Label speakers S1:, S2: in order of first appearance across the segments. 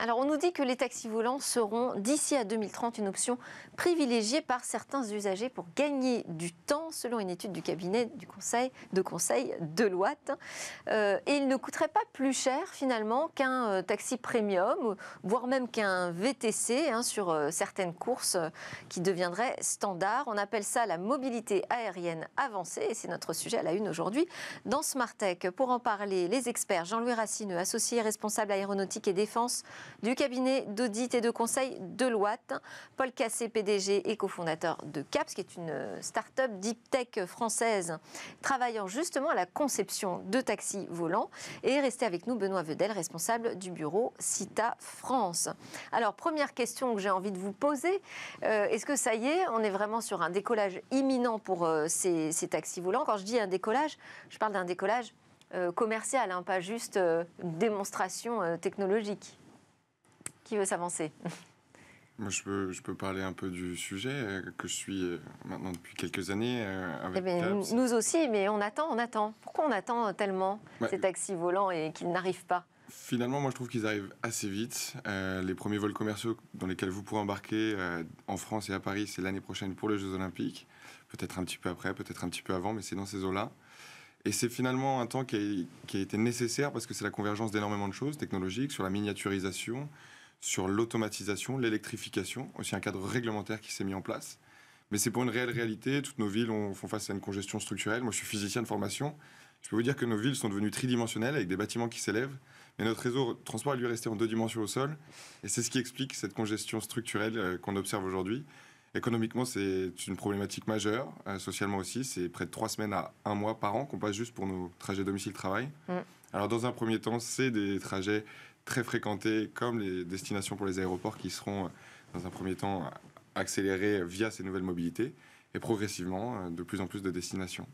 S1: Alors on nous dit que les taxis volants seront d'ici à 2030 une option privilégiée par certains usagers pour gagner du temps, selon une étude du cabinet du conseil, de conseil Deloitte. Euh, et il ne coûterait pas plus cher finalement qu'un euh, taxi premium, voire même qu'un VTC hein, sur euh, certaines courses qui deviendraient standard. On appelle ça la mobilité aérienne avancée et c'est notre sujet à la une aujourd'hui dans Tech Pour en parler, les experts Jean-Louis Racineux, associé responsable aéronautique et défense du cabinet d'audit et de conseil de Deloitte. Paul Cassé, PDG et cofondateur de CAPS, qui est une start-up deep tech française travaillant justement à la conception de taxis volants. Et restez avec nous, Benoît Vedel, responsable du bureau Cita France. Alors, première question que j'ai envie de vous poser, euh, est-ce que ça y est, on est vraiment sur un décollage imminent pour euh, ces, taxis volants Quand je dis un décollage, je parle d'un décollage euh, commercial, hein, pas juste démonstration technologique. Qui veut s'avancer
S2: Moi, je peux, parler un peu du sujet euh, que je suis euh, maintenant depuis quelques années euh, avec eh
S1: Nous aussi, mais on attend, on attend. Pourquoi on attend tellement bah, ces taxis volants et qu'ils n'arrivent pas
S2: Finalement, moi, je trouve qu'ils arrivent assez vite. les premiers vols commerciaux dans lesquels vous pourrez embarquer en France et à Paris, c'est l'année prochaine pour les Jeux Olympiques. Peut-être un petit peu après, peut-être un petit peu avant, mais c'est dans ces eaux-là. Et c'est finalement un temps qui qui a, été nécessaire parce que c'est la convergence d'énormément de choses technologiques, sur la miniaturisation, sur l'automatisation, l'électrification, aussi un cadre réglementaire qui s'est mis en place. Mais c'est pour une réelle réalité. Toutes nos villes font face à une congestion structurelle. Moi, je suis physicien de formation. Je peux vous dire que nos villes sont devenues tridimensionnelles avec des bâtiments qui s'élèvent. Mais notre réseau de transport est lui resté en deux dimensions au sol. Et c'est ce qui explique cette congestion structurelle euh, qu'on observe aujourd'hui. Économiquement, c'est une problématique majeure. Euh, socialement aussi, c'est près de trois semaines à un mois par an qu'on passe juste pour nos trajets domicile-travail. Mm. Alors, dans un premier temps, c'est des trajets très fréquentées, comme les destinations pour les aéroports qui seront euh, dans un premier temps accélérées via ces nouvelles mobilités, et progressivement euh, de plus en plus de destinations.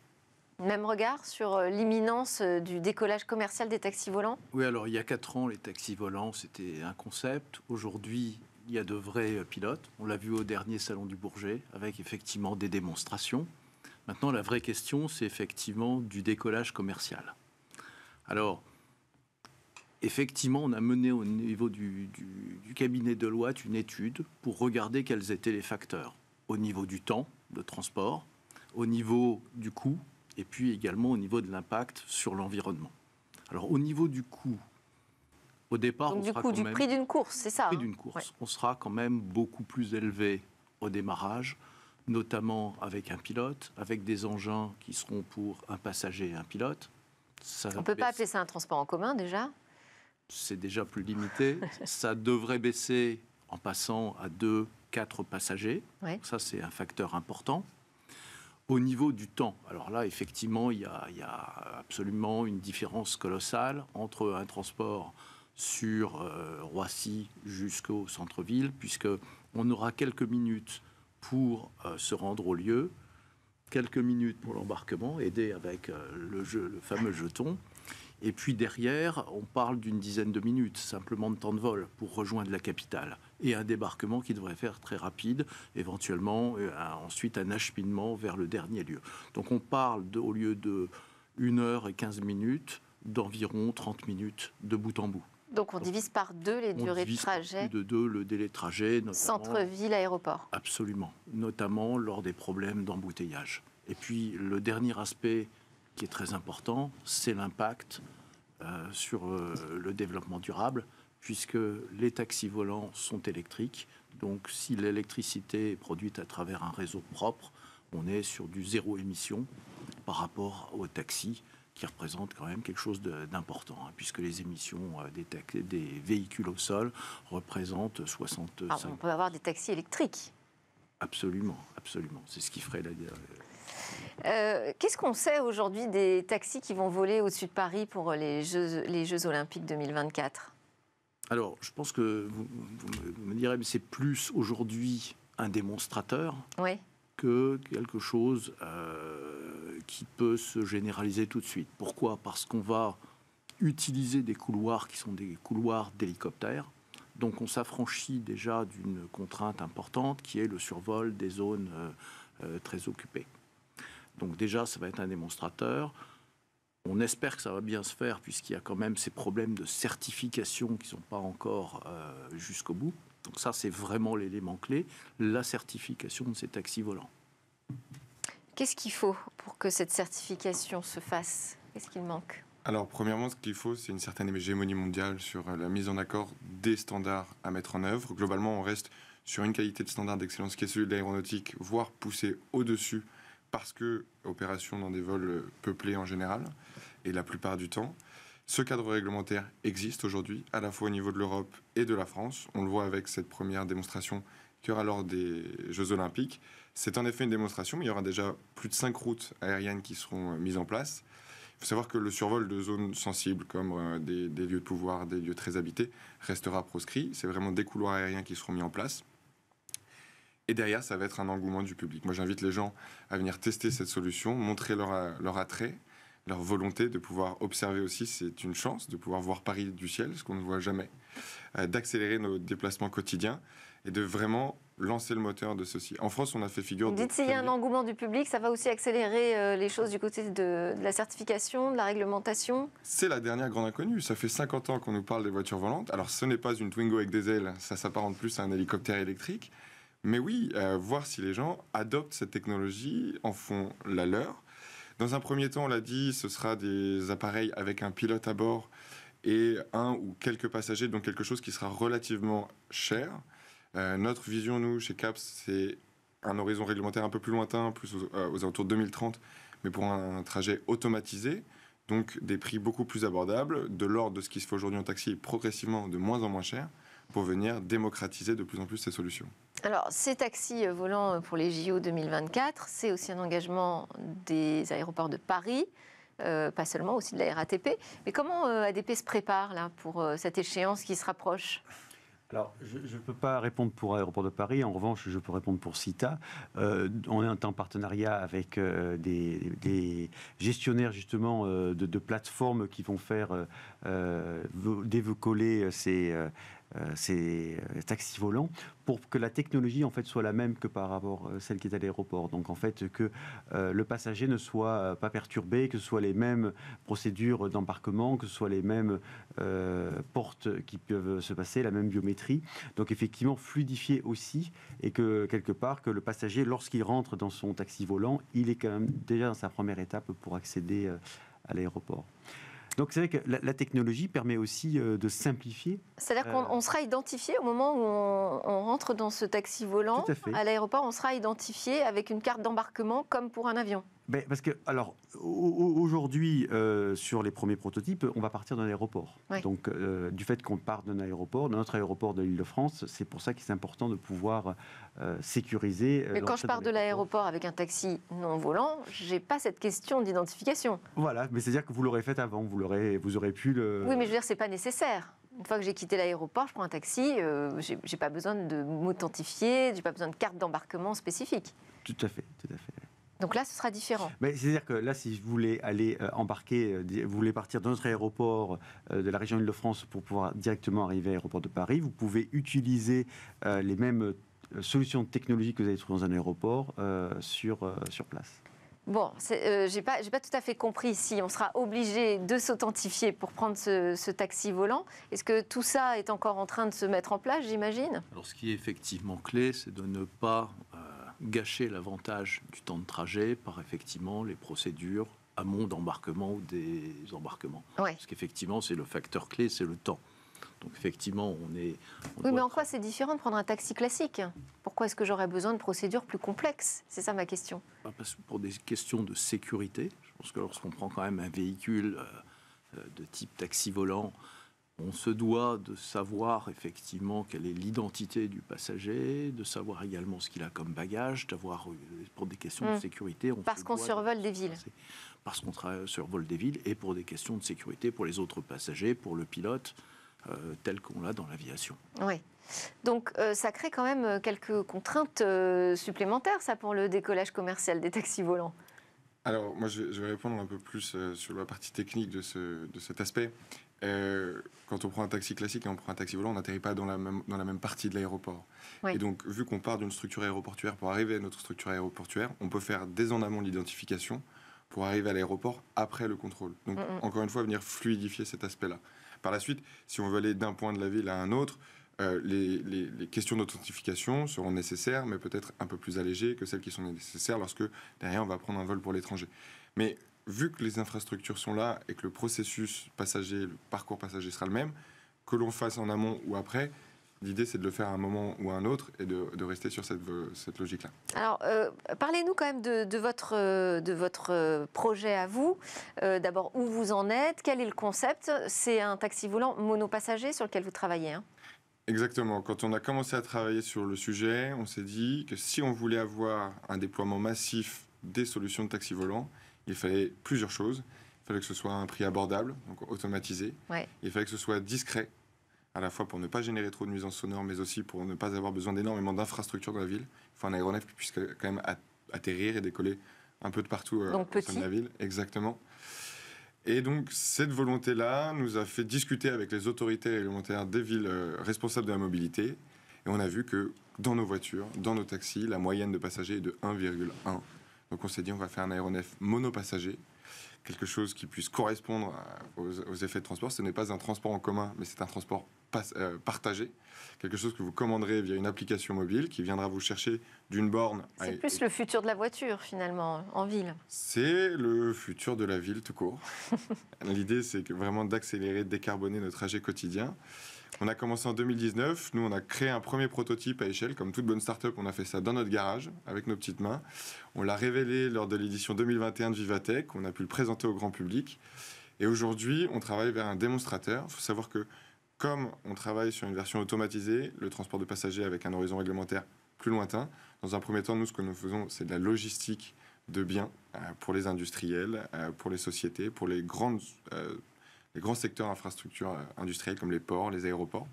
S1: Même regard sur euh, l'imminence du décollage commercial des taxis volants
S3: Oui, alors il y a 4 ans, les taxis volants, c'était un concept. Aujourd'hui, il y a de vrais pilotes. On l'a vu au dernier Salon du Bourget, avec effectivement des démonstrations. Maintenant, la vraie question, c'est effectivement du décollage commercial. Alors, effectivement, on a mené au niveau du, cabinet de loi une étude pour regarder quels étaient les facteurs au niveau du temps de transport, au niveau du coût et puis également au niveau de l'impact sur l'environnement. Alors au niveau du coût, au départ, on du sera quand du prix
S1: d'une course, c'est ça hein
S3: on sera quand même beaucoup plus élevé au démarrage, notamment avec un pilote, avec des engins qui seront pour un passager et un pilote. on ne peut pas appeler
S1: ça un transport en commun déjà
S3: c'est déjà plus limité. ça devrait baisser en passant à 2, 4 passagers. Ça, c'est un facteur important. Au niveau du temps, alors là, effectivement, il y, a, absolument une différence colossale entre un transport sur euh, Roissy jusqu'au centre-ville, puisque on aura quelques minutes pour euh, se rendre au lieu, quelques minutes pour l'embarquement, aidé avec euh, le fameux jeton, et puis derrière, on parle d'une dizaine de minutes simplement de temps de vol pour rejoindre la capitale. Et un débarquement qui devrait faire très rapide, éventuellement euh, ensuite un acheminement vers le dernier lieu. Donc on parle de, au lieu de 1 heure et 15 minutes, d'environ 30 minutes de bout en bout.
S1: Donc on divise par deux les durées de trajet.
S3: divise de deux le délai de trajet. Centre-ville, aéroport. Absolument, notamment lors des problèmes d'embouteillage. Et puis le dernier aspect qui est très important, c'est l'impact euh, sur euh, le développement durable, puisque les taxis volants sont électriques. Donc si l'électricité est produite à travers un réseau propre, on est sur du zéro émission par rapport aux taxis qui représentent quand même quelque chose d'important, hein, puisque les émissions euh, des, des véhicules au sol représentent 65... Ah, on
S1: peut avoir des taxis électriques
S3: Absolument, absolument. C'est ce qui ferait la,
S1: euh, qu'est-ce qu'on sait aujourd'hui des taxis qui vont voler au-dessus de Paris pour les Jeux, les Jeux Olympiques 2024
S3: alors, je pense que vous, me direz, mais c'est plus aujourd'hui un démonstrateur oui. que quelque chose euh, qui peut se généraliser tout de suite. Pourquoi Parce qu'on va utiliser des couloirs qui sont des couloirs d'hélicoptères. Donc on s'affranchit déjà d'une contrainte importante qui est le survol des zones euh, très occupées. Donc déjà, ça va être un démonstrateur. On espère que ça va bien se faire puisqu'il y a quand même ces problèmes de certification qui ne sont pas encore euh, jusqu'au bout. Donc ça, c'est vraiment l'élément clé, la certification de ces taxis volants.
S1: Qu'est-ce qu'il faut pour que cette certification se fasse Qu'est-ce qu'il manque
S2: alors, premièrement, ce qu'il faut, c'est une certaine hégémonie mondiale sur euh, la mise en accord des standards à mettre en œuvre. Globalement, on reste sur une qualité de standard d'excellence qui est celui de l'aéronautique, voire poussée au-dessus parce que opération dans des vols euh, peuplés en général, et la plupart du temps. Ce cadre réglementaire existe aujourd'hui, à la fois au niveau de l'Europe et de la France. On le voit avec cette première démonstration qu'il y aura lors des Jeux Olympiques. C'est en effet une démonstration, mais il y aura déjà plus de cinq routes aériennes qui seront euh, mises en place. Il faut savoir que le survol de zones sensibles comme euh, des lieux de pouvoir, des lieux très habités, restera proscrit. C'est vraiment des couloirs aériens qui seront mis en place. Et derrière, ça va être un engouement du public. Moi, j'invite les gens à venir tester cette solution, montrer leur, attrait, leur volonté de pouvoir observer aussi. C'est une chance de pouvoir voir Paris du ciel, ce qu'on ne voit jamais, euh, d'accélérer nos déplacements quotidiens et de vraiment lancer le moteur de ceci. En France, on a fait figure Dites de... Dites
S1: s'il y a un engouement du public, ça va aussi accélérer euh, les choses du côté de, la certification, de la réglementation
S2: C'est la dernière grande inconnue. Ça fait 50 ans qu'on nous parle des voitures volantes. Alors ce n'est pas une Twingo avec des ailes, ça s'apparente plus à un hélicoptère électrique. Mais oui, euh, voir si les gens adoptent cette technologie, en font la leur. Dans un premier temps, on l'a dit, ce sera des appareils avec un pilote à bord et un ou quelques passagers, donc quelque chose qui sera relativement cher. Euh, notre vision, nous, chez CAPS, c'est un horizon réglementaire un peu plus lointain, plus aux, euh, alentours de 2030, mais pour un, un, trajet automatisé. Donc des prix beaucoup plus abordables, de l'ordre de ce qui se fait aujourd'hui en taxi, progressivement de moins en moins cher, pour venir démocratiser de plus en plus ces solutions.
S1: Alors, ces taxis euh, volants euh, pour les JO 2024, c'est aussi un engagement des aéroports de Paris, euh, pas seulement, aussi de la RATP. Mais comment ADP se prépare là, pour cette échéance qui se rapproche
S4: alors, je ne peux pas répondre pour Aéroport de Paris. En revanche, je peux répondre pour CITA. on est en partenariat avec des, gestionnaires, justement, de, de, plateformes qui vont faire décoller ces, euh, ces euh, taxis volants pour que la technologie en fait soit la même que par rapport à euh, celle qui est à l'aéroport. Donc en fait que le passager ne soit pas perturbé, que ce soit les mêmes procédures d'embarquement, que ce soit les mêmes portes qui peuvent se passer, la même biométrie. Donc effectivement fluidifier aussi et que quelque part que le passager lorsqu'il rentre dans son taxi volant, il est quand même déjà dans sa première étape pour accéder à l'aéroport. Donc c'est vrai que la, technologie permet aussi euh, de simplifier. C'est-à-dire qu'on
S1: euh, sera identifié au moment où on, rentre dans ce taxi volant à l'aéroport, on sera identifié avec une carte d'embarquement comme pour un avion.
S4: Ben, parce que, alors, aujourd'hui, euh, sur les premiers prototypes, on va partir d'un aéroport. Donc, euh, du fait qu'on part d'un aéroport, d'un autre aéroport de l'île de France, c'est pour ça qu'il c'est important de pouvoir euh, sécuriser. Mais quand je pars de
S1: l'aéroport avec un taxi non volant, j'ai pas cette question d'identification.
S4: Voilà, mais c'est-à-dire que vous l'aurez fait avant, vous, l'aurez, vous aurez pu le. Oui, mais
S1: je veux dire, c'est pas nécessaire une fois que j'ai quitté l'aéroport, je prends un taxi, je j'ai pas besoin de m'authentifier, j'ai pas besoin de carte d'embarquement spécifique.
S4: Tout à fait, tout à fait.
S1: Donc là, ce sera différent.
S4: C'est-à-dire que là, si euh, euh, vous voulez aller embarquer, voulez partir d'un autre aéroport euh, de la région Île-de-France pour pouvoir directement arriver à l'aéroport de Paris, vous pouvez utiliser les mêmes solutions technologiques que vous avez trouvées dans un aéroport sur, sur place.
S1: Bon, je j'ai pas, pas, tout à fait compris si on sera obligé de s'authentifier pour prendre ce, ce taxi volant. Est-ce que tout ça est encore en train de se mettre en place, j'imagine
S3: Alors, ce qui est effectivement clé, c'est de ne pas gâcher l'avantage du temps de trajet par effectivement les procédures amont d'embarquement ou des embarquements. Parce qu'effectivement, c'est le facteur clé, c'est le temps. Donc effectivement, on est...
S1: oui, mais en quoi c'est différent de prendre un taxi classique Pourquoi est-ce que j'aurais besoin de procédures plus complexes C'est ça ma question.
S3: Bah, pour des questions de sécurité, je pense que lorsqu'on prend quand même un véhicule euh, euh, de type taxi volant, on se doit de savoir effectivement quelle est l'identité du passager, de savoir également ce qu'il a comme bagage, d'avoir, euh, pour des questions de hmm. sécurité... parce qu'on survole des villes. Parce qu'on survole des villes et pour des questions de sécurité pour les autres passagers, pour le pilote, euh, tel qu'on l'a dans l'aviation.
S1: Oui. Donc euh, ça crée quand même quelques contraintes supplémentaires, ça, pour le décollage commercial des taxis volants.
S2: Alors, moi, je vais répondre un peu plus sur la partie technique de cet aspect. Euh, quand on prend un taxi classique et on prend un taxi volant, on n'atterrit pas dans la, même, dans la même partie de l'aéroport. Et donc, vu qu'on part d'une structure aéroportuaire pour arriver à notre structure aéroportuaire, on peut faire dès en amont l'identification pour arriver à l'aéroport après le contrôle. Donc, mm, mm. encore une fois, venir fluidifier cet aspect-là. Par la suite, si on veut aller d'un point de la ville à un autre, euh, les, les, questions d'authentification seront nécessaires, mais peut-être un peu plus allégées que celles qui sont nécessaires lorsque derrière on va prendre un vol pour l'étranger. Mais vu que les infrastructures sont là et que le processus passager, le parcours passager sera le même, que l'on fasse en amont ou après, L'idée, c'est de le faire à un moment ou à un autre et de, rester sur cette, cette logique-là.
S1: Alors, euh, parlez-nous quand même de, votre, de votre euh, projet à vous. Euh, d'abord, où vous en êtes Quel est le concept C'est un taxi volant monopassager sur lequel vous travaillez hein
S2: Exactement. Quand on a commencé à travailler sur le sujet, on s'est dit que si on voulait avoir un déploiement massif des solutions de taxi volant, il fallait plusieurs choses. Il fallait que ce soit un prix abordable, donc automatisé. Il fallait que ce soit discret, à la fois pour ne pas générer trop de nuisances sonores, mais aussi pour ne pas avoir besoin d'énormément d'infrastructures dans la ville. Il faut un aéronef qui puisse quand même atterrir et décoller un peu de partout euh, la ville. Exactement. Et donc, cette volonté-là nous a fait discuter avec les autorités réglementaires des villes euh, responsables de la mobilité. Et on a vu que dans nos voitures, dans nos taxis, la moyenne de passagers est de 1,1. Donc on s'est dit, on va faire un aéronef monopassager, quelque chose qui puisse correspondre aux, effets de transport. Ce n'est pas un transport en commun, mais c'est un transport euh, partagé, quelque chose que vous commanderez via une application mobile qui viendra vous chercher d'une borne. C'est
S1: plus le futur de la voiture finalement en ville.
S2: C'est le futur de la ville tout court. L'idée c'est vraiment d'accélérer, de décarboner nos trajets quotidiens. On a commencé en 2019. Nous, on a créé un premier prototype à échelle. Comme toute bonne start-up, on a fait ça dans notre garage, avec nos petites mains. On l'a révélé lors de l'édition 2021 de Vivatech. On a pu le présenter au grand public. Et aujourd'hui, on travaille vers un démonstrateur. Il faut savoir que, comme on travaille sur une version automatisée, le transport de passagers avec un horizon réglementaire plus lointain, dans un premier temps, nous, ce que nous faisons, c'est de la logistique de biens euh, pour les industriels, euh, pour les sociétés, pour les grandes euh, les grands secteurs d'infrastructures euh, industrielles comme les ports, les aéroports,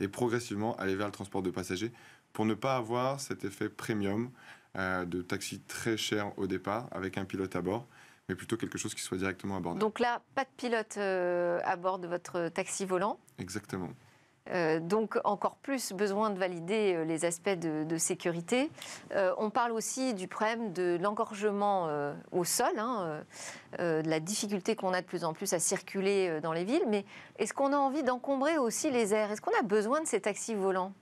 S2: et progressivement aller vers le transport de passagers pour ne pas avoir cet effet premium euh, de taxi très cher au départ avec un pilote à bord, mais plutôt quelque chose qui soit directement à bord.
S1: Donc là, pas de pilote euh, à bord de votre taxi volant Exactement. Euh, donc encore plus besoin de valider euh, les aspects de, sécurité. Euh, on parle aussi du problème de l'engorgement au sol, hein, de la difficulté qu'on a de plus en plus à circuler dans les villes. Mais est-ce qu'on a envie d'encombrer aussi les airs Est-ce qu'on a besoin de ces taxis volants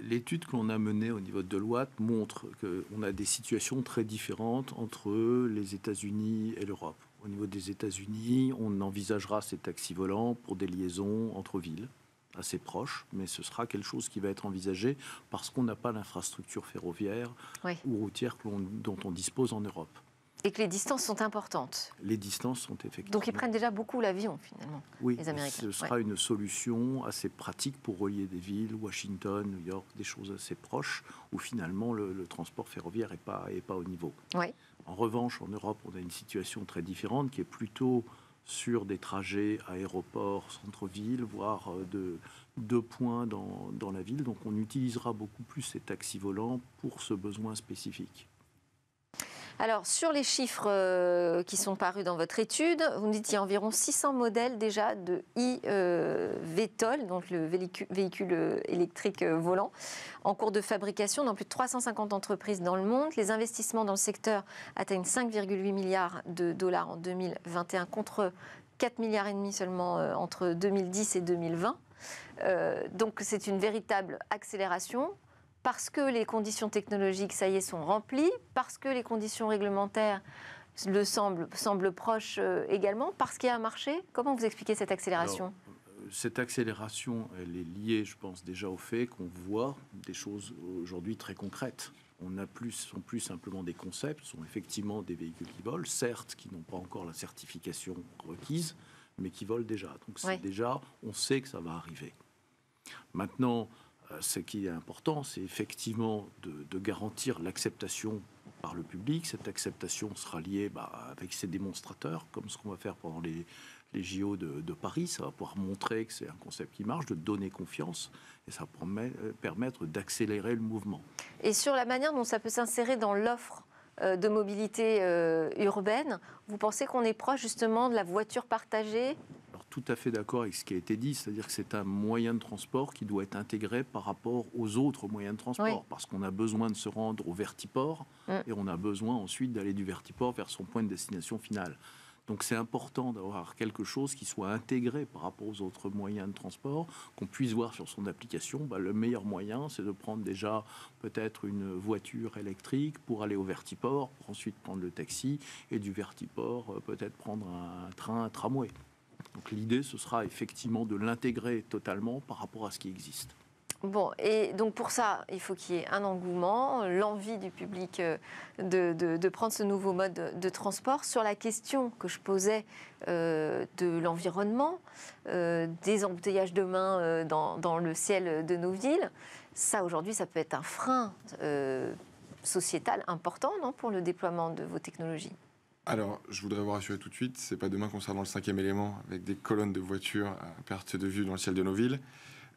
S3: L'étude qu'on a menée au niveau de Deloitte montre qu'on a des situations très différentes entre les États-Unis et l'Europe. Au niveau des États-Unis, on envisagera ces taxis volants pour des liaisons entre villes assez proches, mais ce sera quelque chose qui va être envisagé parce qu'on n'a pas l'infrastructure ferroviaire ou routière dont on dispose en Europe.
S1: Et que les distances sont importantes.
S3: Les distances sont effectivement. Donc ils prennent
S1: déjà beaucoup l'avion finalement. Oui, les ce sera
S3: une solution assez pratique pour relier des villes, Washington, New York, des choses assez proches où finalement le, transport ferroviaire n'est pas, est pas au niveau. Oui. En revanche, en Europe, on a une situation très différente qui est plutôt sur des trajets aéroports, centre-ville, voire euh, de deux points dans, dans la ville. Donc on utilisera beaucoup plus ces taxis volants pour ce besoin spécifique.
S1: Alors, sur les chiffres euh, qui sont parus dans votre étude, vous nous dites qu'il y a environ 600 modèles déjà de e-VTOL, euh, donc le véhicule euh, électrique volant, en cours de fabrication dans plus de 350 entreprises dans le monde. Les investissements dans le secteur atteignent 5,8 milliards de dollars en 2021 contre 4 milliards et demi seulement entre 2010 et 2020. donc c'est une véritable accélération parce que les conditions technologiques, ça y est, sont remplies, parce que les conditions réglementaires le semblent, semble proches euh, également, parce qu'il y a un marché Comment vous expliquez cette accélération euh,
S3: cette accélération, elle est liée, je pense, déjà au fait qu'on voit des choses aujourd'hui très concrètes. On n'a plus, sont plus simplement des concepts, sont effectivement des véhicules qui volent, certes, qui n'ont pas encore la certification requise, mais qui volent déjà. Donc déjà, on sait que ça va arriver. Maintenant, euh, ce qui est important, c'est effectivement de, garantir l'acceptation par le public. Cette acceptation sera liée bah, avec ces démonstrateurs, comme ce qu'on va faire pendant les, les JO de, de, Paris. Ça va pouvoir montrer que c'est un concept qui marche, de donner confiance, et ça va euh, permettre d'accélérer le mouvement.
S1: Et sur la manière dont ça peut s'insérer dans l'offre euh, de mobilité urbaine, vous pensez qu'on est proche justement de la voiture partagée
S3: tout à fait d'accord avec ce qui a été dit, c'est-à-dire que c'est un moyen de transport qui doit être intégré par rapport aux autres moyens de transport, parce qu'on a besoin de se rendre au vertiport mm. et on a besoin ensuite d'aller du vertiport vers son point de destination final. Donc c'est important d'avoir quelque chose qui soit intégré par rapport aux autres moyens de transport, qu'on puisse voir sur son application. Bah, le meilleur moyen, c'est de prendre déjà peut-être une voiture électrique pour aller au vertiport, pour ensuite prendre le taxi, et du vertiport, euh, peut-être prendre un train, un tramway. Donc l'idée, ce sera effectivement de l'intégrer totalement par rapport à ce qui existe.
S1: Bon, et donc pour ça, il faut qu'il y ait un engouement, l'envie du public euh, de, prendre ce nouveau mode de, transport. Sur la question que je posais euh, de l'environnement, euh, des embouteillages demain dans, dans, le ciel de nos villes, ça aujourd'hui, ça peut être un frein sociétal important non, pour le déploiement de vos technologies.
S2: Alors, je voudrais vous rassurer tout de suite, c'est pas demain concernant le cinquième élément, avec des colonnes de voitures à perte de vue dans le ciel de nos villes.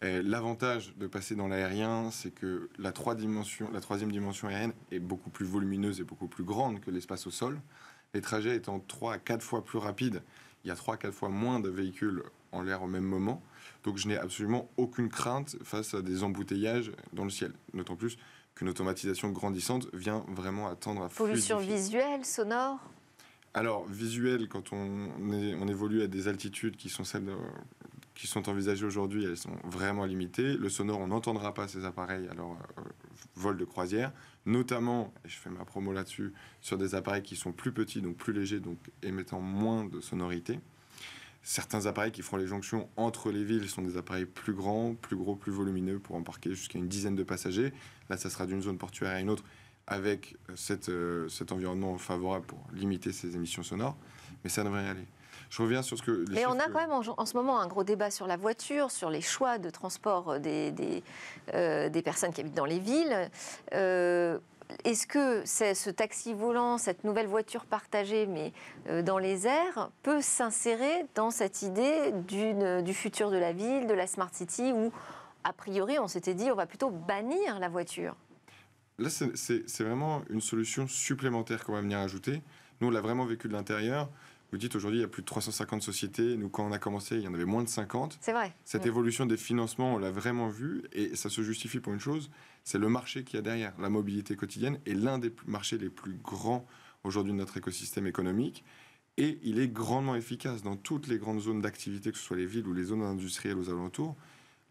S2: L'avantage de passer dans l'aérien, c'est que la, la troisième dimension aérienne est beaucoup plus volumineuse et beaucoup plus grande que l'espace au sol. Les trajets étant 3 à 4 fois plus rapides, il y a 3 à 4 fois moins de véhicules en l'air au même moment. Donc je n'ai absolument aucune crainte face à des embouteillages dans le ciel. D'autant plus qu'une automatisation grandissante vient vraiment attendre à Pollution
S1: visuelle, sonore
S2: alors, visuel, quand on, évolue à des altitudes qui sont celles qui sont envisagées aujourd'hui, elles sont vraiment limitées. Le sonore, on n'entendra pas ces appareils à leur vol de croisière, notamment, et je fais ma promo là-dessus, sur des appareils qui sont plus petits, donc plus légers, donc émettant moins de sonorité. Certains appareils qui feront les jonctions entre les villes sont des appareils plus grands, plus gros, plus volumineux pour embarquer jusqu'à une dizaine de passagers. Là, ça sera d'une zone portuaire à une autre avec euh, euh, cet environnement favorable pour limiter ces émissions sonores, mais ça ne devrait y aller. Je reviens sur ce que. mais on a quand
S1: même en, ce moment un gros débat sur la voiture, sur les choix de transport euh, des, personnes qui habitent dans les villes. est-ce que ce taxi volant, cette nouvelle voiture partagée, mais dans les airs, peut s'insérer dans cette idée du futur de la ville, de la smart city, où, a priori, on s'était dit, on va plutôt bannir la voiture
S2: là, c'est vraiment une solution supplémentaire qu'on va venir ajouter. Nous, on l'a vraiment vécu de l'intérieur. Vous dites aujourd'hui, il y a plus de 350 sociétés. Nous, quand on a commencé, il y en avait moins de 50. C'est vrai. Cette mm. évolution des financements, on l'a vraiment vue. Et ça se justifie pour une chose c'est le marché qui y a derrière. La mobilité quotidienne est l'un des marchés les plus grands aujourd'hui de notre écosystème économique. Et il est grandement efficace dans toutes les grandes zones d'activité, que ce soit les villes ou les zones industrielles aux alentours.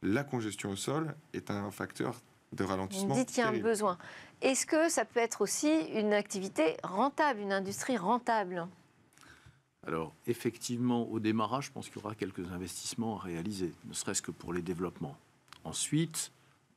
S2: La congestion au sol est un facteur de ralentissement. Vous dites qu'il y a un
S1: besoin. Est-ce que ça peut être aussi une activité rentable, une industrie rentable
S2: alors, effectivement,
S3: au démarrage, je pense qu'il y aura quelques investissements à réaliser, ne serait-ce que pour les développements. Ensuite,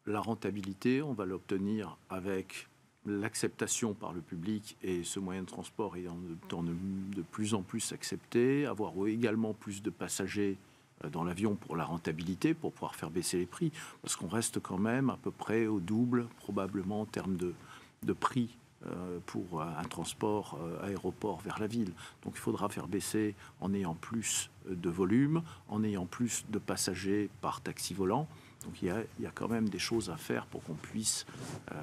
S3: la rentabilité, on va l'obtenir avec l'acceptation par le public et ce moyen de transport en de, de plus en plus accepté, avoir également plus de passagers euh, dans l'avion pour la rentabilité, pour pouvoir faire baisser les prix, parce qu'on reste quand même à peu près au double, probablement en termes de, de prix euh, pour euh, un transport aéroport vers la ville. Donc il faudra faire baisser en ayant plus de volume, en ayant plus de passagers par taxi volant. Donc il y, a, quand même des choses à faire pour qu'on puisse euh,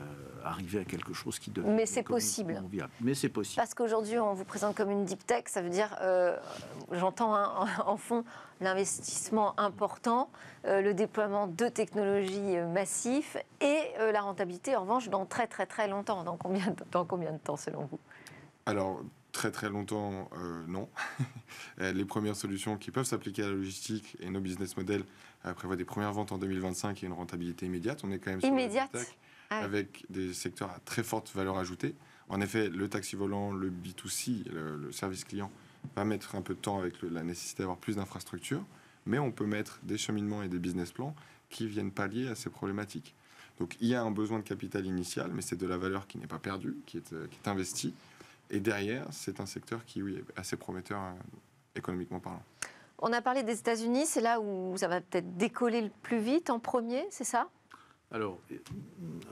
S3: arriver à quelque chose qui devienne. Mais c'est possible. Mais c'est possible.
S1: Parce qu'aujourd'hui, on vous présente comme une deep tech, ça veut dire, euh, j'entends hein, en fond l'investissement important, euh, le déploiement de technologies massifs et la rentabilité, en revanche, dans très très très longtemps. Dans combien de, dans combien de temps, selon vous
S2: Alors, très très longtemps, euh, non. Euh, les premières solutions qui peuvent s'appliquer à la logistique et nos business models euh, prévoient des premières ventes en 2025 et une rentabilité immédiate. On est quand même sur immédiate. Ah avec des secteurs à très forte valeur ajoutée. En effet, le taxi volant, le B2C, le, service client va mettre un peu de temps avec la nécessité d'avoir plus d'infrastructures, mais on peut mettre des cheminements et des business plans qui viennent pallier à ces problématiques. Donc il y a un besoin de capital initial, mais c'est de la valeur qui n'est pas perdue, qui est, qui est investie et derrière, c'est un secteur qui, oui, est assez prometteur euh, économiquement parlant.
S1: On a parlé des États-Unis, c'est là où ça va peut-être décoller le plus vite en premier, c'est ça
S3: alors,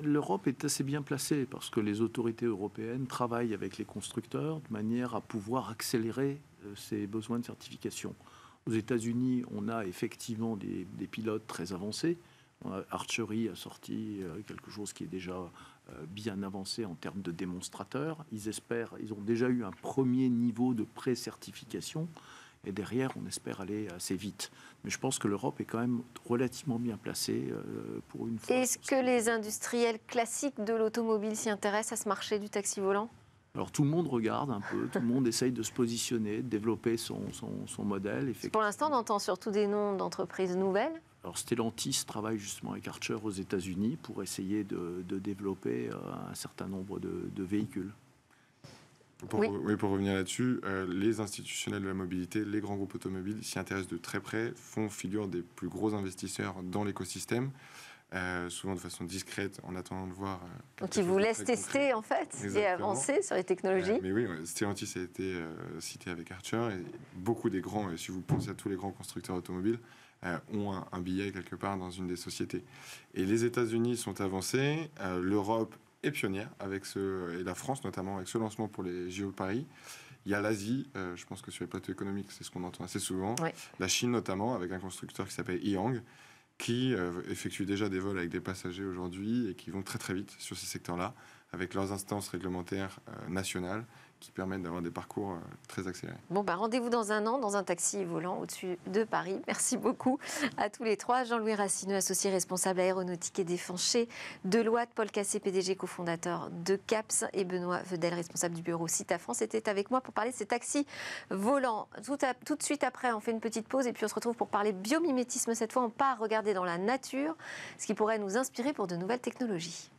S3: l'Europe est assez bien placée parce que les autorités européennes travaillent avec les constructeurs de manière à pouvoir accélérer euh, ces besoins de certification. Aux États-Unis, on a effectivement des, des, pilotes très avancés. Euh, Archery a sorti quelque chose qui est déjà euh, bien avancés en termes de démonstrateurs. Ils espèrent, ils ont déjà eu un premier niveau de pré-certification. Et derrière, on espère aller assez vite. Mais je pense que l'Europe est quand même relativement bien placée euh, pour une fois.
S1: Est-ce que les industriels classiques de l'automobile s'y intéressent à ce marché du taxi
S3: volant alors tout le monde regarde un peu, tout le monde essaye de se positionner, de développer son, son, modèle. Pour
S1: l'instant, on entend surtout des noms d'entreprises nouvelles.
S3: Alors Stellantis travaille justement avec Archer aux États-Unis pour essayer de, développer euh, un certain nombre de, véhicules.
S2: Pour, oui. pour revenir là-dessus, euh, les institutionnels de la mobilité, les grands groupes automobiles s'y intéressent de très près, font figure des plus gros investisseurs dans l'écosystème. Euh, souvent de façon discrète, en attendant de voir. Euh,
S1: Donc ils vous laissent tester en fait et avancer sur les technologies. Euh,
S2: mais oui, a été cité avec Archer et beaucoup des grands, et si vous pensez à tous les grands constructeurs automobiles, ont un, billet quelque part dans une des sociétés. Et les États-Unis sont avancés, l'Europe est pionnière avec ce et la France notamment avec ce lancement pour les JO Paris. Il y a l'Asie, je pense que sur les plateaux économiques, c'est ce qu'on entend assez souvent. La Chine notamment, avec un constructeur qui s'appelle Yang, qui euh, effectuent déjà des vols avec des passagers aujourd'hui et qui vont très très vite sur ces secteurs-là, avec leurs instances réglementaires euh, nationales qui permettent d'avoir des parcours euh, très accélérés.
S1: Bon, bah, rendez-vous dans un an dans un taxi volant au-dessus de Paris. Merci beaucoup à tous les trois. Jean-Louis Racineux, associé responsable aéronautique et défense chez Deloitte, Paul Cassé, PDG cofondateur de CAPS et Benoît Vedel, responsable du bureau Cita France, était avec moi pour parler de ces taxis volants. Tout, tout de suite après, on fait une petite pause et puis on se retrouve pour parler biomimétisme. Cette fois, on part regarder dans la nature, ce qui pourrait nous inspirer pour de nouvelles technologies.